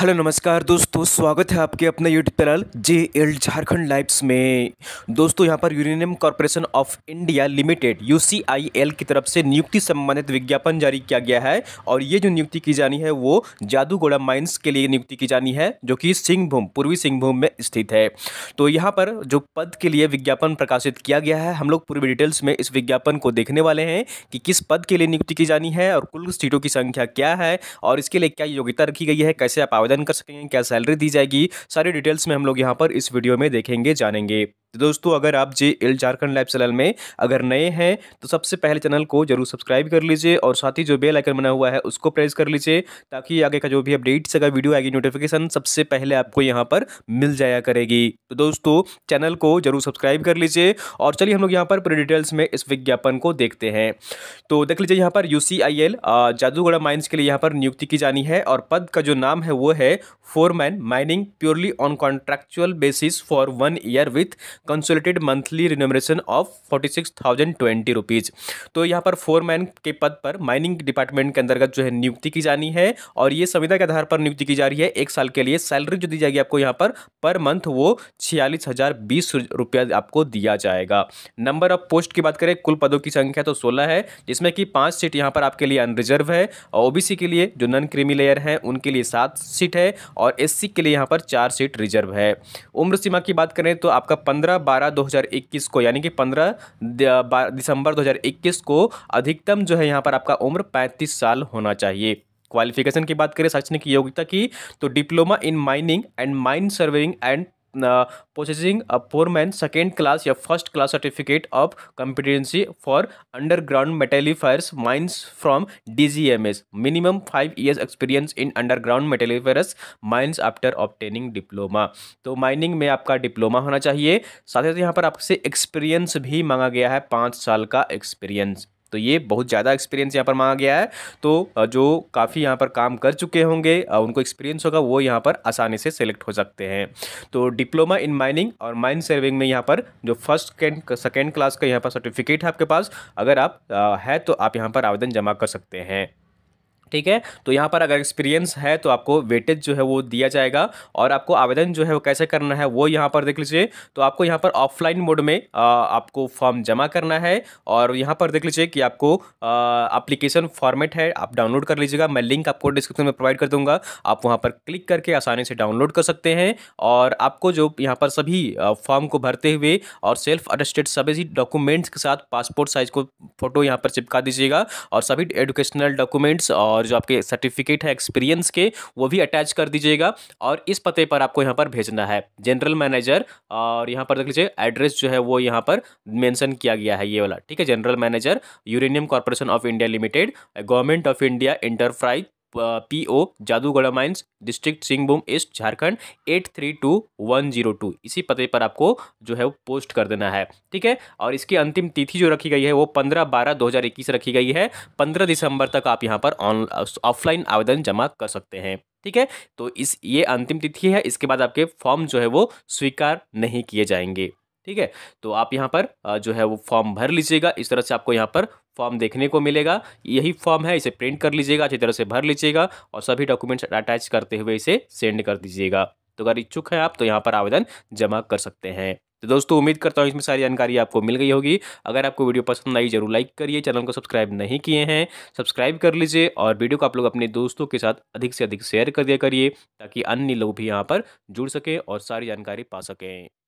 hello नमस्कार दोस्तों स्वागत है आपके अपने YouTube channel J L Jharkhand lives में दोस्तों यहां पर uranium corporation of India limited U की तरफ से नियुक्ति संबंधित विज्ञापन जारी किया गया है और ये जो नियुक्ति की जानी है वो जादूगोड़ा माइंस के लिए नियुक्ति की जानी है जो कि सिंहभूम पूर्वी सिंहभूम में स्थित है तो यहाँ पर जो पद के लिए विज्ञापन प्रकाशित किया गया है हम लोग पूरी डिटेल्स में इस विज्ञापन को देखने वाले हैं कि किस पद के लिए नियुक्ति की जानी है और कुल सीटों की संख्या क्या है और इसके लिए क्या योग्यता रखी गई है कैसे आप आवेदन कर सकेंगे क्या सैलरी दी जाएगी सारी डिटेल्स में हम लोग यहाँ पर इस वीडियो में देखेंगे जानेंगे तो दोस्तों अगर आप J L Jharkhand live channel में अगर नए हैं तो सबसे पहले चैनल को जरूर सब्सक्राइब कर लीजिए और साथ ही जो बेल आइकन बना हुआ है उसको प्रेस कर लीजिए ताकि आगे का जो भी अपडेट्स अगर वीडियो आएगी नोटिफिकेशन सबसे पहले आपको यहाँ पर मिल जाया करेगी तो दोस्तों चैनल को जरूर सब्सक्राइब कर लीजिए और चलिए हम लोग यहाँ पर पूरे डिटेल्स में इस विज्ञापन को देखते हैं तो देख लीजिए यहाँ पर U C I L Jaduguda mines के लिए यहाँ पर नियुक्ति की जानी है और पद का जो नाम है वो है foreman mining purely on contractual basis for one year with consolidated monthly remuneration of forty six thousand twenty rupees तो यहाँ पर फोर मैन के पद पर माइनिंग डिपार्टमेंट के अंतर्गत जो है नियुक्ति की जानी है और ये संविदा के आधार पर नियुक्ति की जा रही है एक साल के लिए सैलरी जो दी जाएगी आपको यहाँ पर पर मंथ वो छियालीस हज़ार बीस रुपया आपको दिया जाएगा नंबर ऑफ पोस्ट की बात करें कुल पदों की संख्या तो सोलह है जिसमें कि पाँच सीट यहाँ पर आपके लिए अनरिजर्व है और ओबीसी के लिए जो नन क्रीमी लेयर हैं उनके लिए सात सीट है और एससी के लिए यहाँ पर चार सीट रिजर्व है उम्र सीमा की बात करें तो आपका पंद्रह बारह दो हज़ार इक्कीस को यानी कि पंद्रह दिसंबर दो हज़ार इक्कीस को अधिकतम जो है यहाँ पर आपका उम्र पैंतीस साल होना चाहिए क्वालिफिकेशन की बात करें शैक्षणिक योग्यता की तो diploma in mining and mine surveying and processing a man second class या first class certificate of competency for underground metalliferous mines from D G M S minimum five years experience in underground metalliferous mines after obtaining diploma तो mining में आपका diploma होना चाहिए साथ ही साथ यहाँ पर आपसे एक्सपीरियंस भी मांगा गया है पाँच साल का एक्सपीरियंस तो ये बहुत ज़्यादा एक्सपीरियंस यहाँ पर मांगा गया है तो जो काफ़ी यहाँ पर काम कर चुके होंगे उनको एक्सपीरियंस होगा वो यहाँ पर आसानी से सेलेक्ट हो सकते हैं तो डिप्लोमा इन माइनिंग और माइन सर्विंग में यहाँ पर जो फर्स्ट सेकेंड क्लास का यहाँ पर सर्टिफिकेट है आपके पास अगर आप है तो आप यहाँ पर आवेदन जमा कर सकते हैं ठीक है तो यहाँ पर अगर एक्सपीरियंस है तो आपको वेटेज जो है वो दिया जाएगा और आपको आवेदन जो है वो कैसे करना है वो यहाँ पर देख लीजिए तो आपको यहाँ पर ऑफलाइन मोड में आ, आपको फॉर्म जमा करना है और यहाँ पर देख लीजिए कि आपको अप्लीकेशन फॉर्मेट है आप डाउनलोड कर लीजिएगा मैं लिंक आपको डिस्क्रिप्शन में प्रोवाइड कर दूँगा आप वहाँ पर क्लिक करके आसानी से डाउनलोड कर सकते हैं और आपको जो यहाँ पर सभी फॉर्म को भरते हुए और सेल्फ अटेस्टेड सभी डॉक्यूमेंट्स के साथ पासपोर्ट साइज़ को फ़ोटो यहाँ पर चिपका दीजिएगा और सभी एडुकेशनल डॉक्यूमेंट्स और और जो आपके सर्टिफिकेट है एक्सपीरियंस के वो भी अटैच कर दीजिएगा और इस पते पर आपको यहाँ पर भेजना है जनरल मैनेजर और यहाँ पर देख लीजिए एड्रेस जो है वो यहाँ पर मेंशन किया गया है ये वाला ठीक है general manager uranium corporation of India limited government of India enterprise P O Jaduguda mines district Singhbhum east Jharkhand eight three two one zero two इसी पते पर आपको जो है वो पोस्ट कर देना है ठीक है और इसकी अंतिम तिथि जो रखी गई है वो पंद्रह बारह दो हज़ार इक्कीस रखी गई है पंद्रह दिसंबर तक आप यहाँ पर ऑन ऑफलाइन आवेदन जमा कर सकते हैं ठीक है तो इस ये अंतिम तिथि है इसके बाद आपके फॉर्म जो है वो स्वीकार नहीं किए जाएंगे ठीक है तो आप यहाँ पर जो है वो फॉर्म भर लीजिएगा इस तरह से आपको यहाँ पर फॉर्म देखने को मिलेगा यही फॉर्म है इसे प्रिंट कर लीजिएगा अच्छी तरह से भर लीजिएगा और सभी डॉक्यूमेंट्स अटैच करते हुए इसे सेंड कर दीजिएगा तो अगर इच्छुक हैं आप तो यहाँ पर आवेदन जमा कर सकते हैं तो दोस्तों उम्मीद करता हूँ इसमें सारी जानकारी आपको मिल गई होगी अगर आपको वीडियो पसंद आई जरूर लाइक करिए चैनल को सब्सक्राइब नहीं किए हैं सब्सक्राइब कर लीजिए और वीडियो को आप लोग अपने दोस्तों के साथ अधिक से अधिक शेयर कर दिया करिए ताकि अन्य लोग भी यहाँ पर जुड़ सकें और सारी जानकारी पा सकें